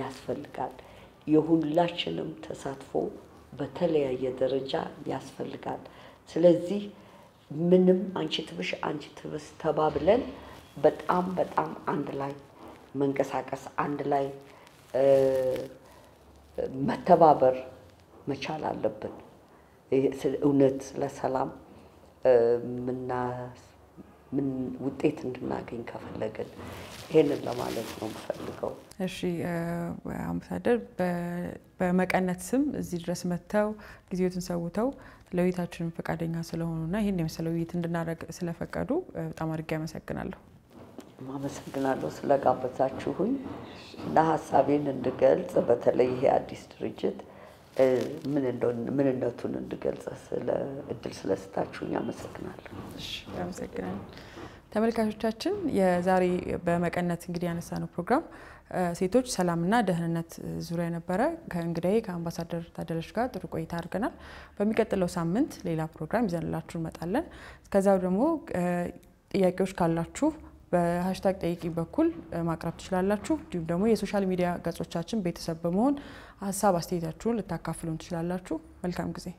ያስፈልጋል። የሁላችንም ተሳትፎ በተለያየ ደረጃ ያስፈልጋል። ስለዚህ ምንም አንቺ ትብሽ አንቺ ትብስ ተባብለን በጣም በጣም አንድ ላይ መንቀሳቀስ አንድ ላይ መተባበር መቻል አለብን። እውነት ለሰላም ምና ምን ውጤት እንድናገኝ ከፈለግን ይህንን ለማለት ነው የምፈልገው። እሺ አምባሳደር፣ በመቀነት ስም እዚህ ድረስ መጥተው ጊዜዎትን ሰውተው ለውይይታችንን ፈቃደኛ ስለሆኑና ይህን የመሰለ ውይይት እንድናደርግ ስለፈቀዱ በጣም አድርጌ አመሰግናለሁ። አመሰግናለሁ ስለጋበዛችሁኝ እና ሀሳቤን እንድገልጽ በተለይ ይሄ አዲስ ድርጅት ምንነቱን እንድገልጽ ስለ እድል ስለስታችሁኝ አመሰግናለሁ። አመሰግናለሁ። ተመልካቾቻችን የዛሬ በመቀነት እንግዲህ ያነሳነው ፕሮግራም ሴቶች ሰላምና ደህንነት ዙሪያ ነበረ። ከእንግዳዬ ከአምባሳደር ታደለች ጋር ጥሩ ቆይታ አድርገናል። በሚቀጥለው ሳምንት ሌላ ፕሮግራም ይዘንላችሁ እንመጣለን። እስከዚያው ደግሞ ጥያቄዎች ካላችሁ በሀሽታግ ጠይቂ በኩል ማቅረብ ትችላላችሁ። እንዲሁም ደግሞ የሶሻል ሚዲያ ገጾቻችን ቤተሰብ በመሆን ሀሳብ አስተያየታችሁን ልታካፍሉን ትችላላችሁ። መልካም ጊዜ